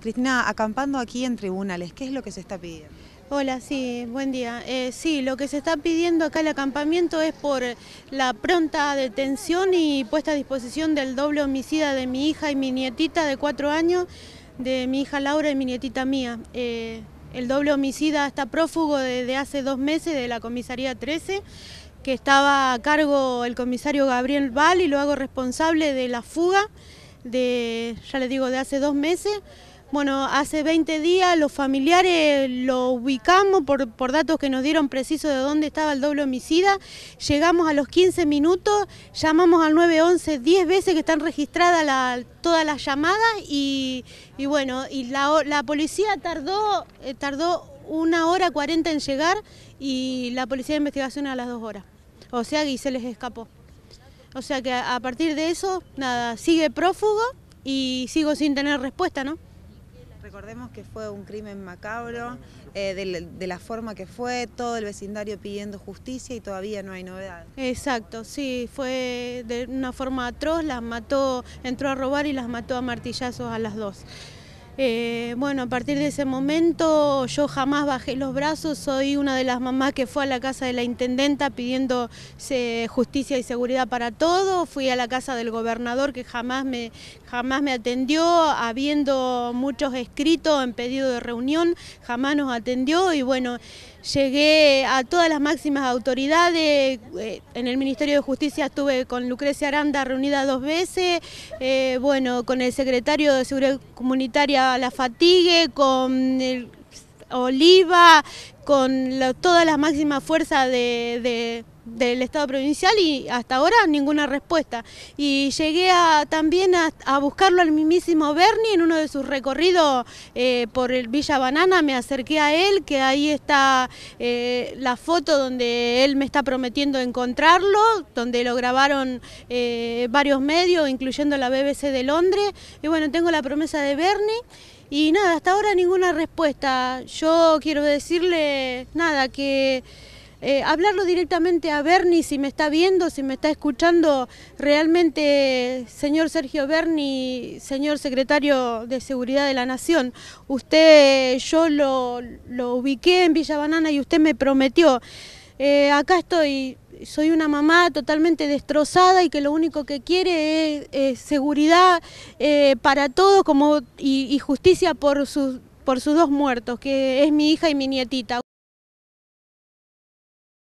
Cristina, acampando aquí en tribunales, ¿qué es lo que se está pidiendo? Hola, sí, buen día. Eh, sí, lo que se está pidiendo acá el acampamiento es por la pronta detención y puesta a disposición del doble homicida de mi hija y mi nietita de cuatro años, de mi hija Laura y mi nietita mía. Eh, el doble homicida está prófugo desde hace dos meses de la comisaría 13, que estaba a cargo el comisario Gabriel Val y lo hago responsable de la fuga de, ya les digo, de hace dos meses. Bueno, hace 20 días los familiares lo ubicamos por, por, datos que nos dieron preciso de dónde estaba el doble homicida. Llegamos a los 15 minutos, llamamos al 911 10 veces que están registradas todas las llamadas y, bueno, y la, policía tardó, eh, tardó una hora 40 en llegar y la policía de investigación a las dos horas. O sea y se les escapó. O sea que a partir de eso, nada, sigue prófugo y sigo sin tener respuesta, ¿no? Recordemos que fue un crimen macabro, eh, de, la forma que fue, todo el vecindario pidiendo justicia y todavía no hay novedad. Exacto, sí, fue de una forma atroz, las mató, entró a robar y las mató a martillazos a las dos. Eh, bueno, a partir de ese momento yo jamás bajé los brazos, soy una de las mamás que fue a la casa de la intendenta pidiendo justicia y seguridad para todos, fui a la casa del gobernador que jamás me, jamás me atendió, habiendo muchos escritos en pedido de reunión, jamás nos atendió y bueno llegué a todas las máximas autoridades, eh, en el Ministerio de Justicia estuve con Lucrecia Aranda reunida dos veces, eh, bueno, con el secretario de Seguridad Comunitaria La Fatigue, con Oliva, con todas las máximas fuerzas de del Estado provincial y hasta ahora ninguna respuesta. Y llegué a, también a, buscarlo al mismísimo Bernie en uno de sus recorridos eh, por el Villa Banana, me acerqué a él, que ahí está eh, la foto donde él me está prometiendo encontrarlo, donde lo grabaron eh, varios medios, incluyendo la BBC de Londres. Y bueno, tengo la promesa de Bernie. Y nada, hasta ahora ninguna respuesta. Yo quiero decirle nada, que eh, hablarlo directamente a Bernie, si me está viendo, si me está escuchando, realmente, señor Sergio Berni, señor secretario de Seguridad de la Nación, usted, yo lo, lo ubiqué en Villa Banana y usted me prometió, eh, acá estoy soy una mamá totalmente destrozada y que lo único que quiere es, seguridad eh, para todos y, y, justicia por sus, por sus dos muertos, que es mi hija y mi nietita.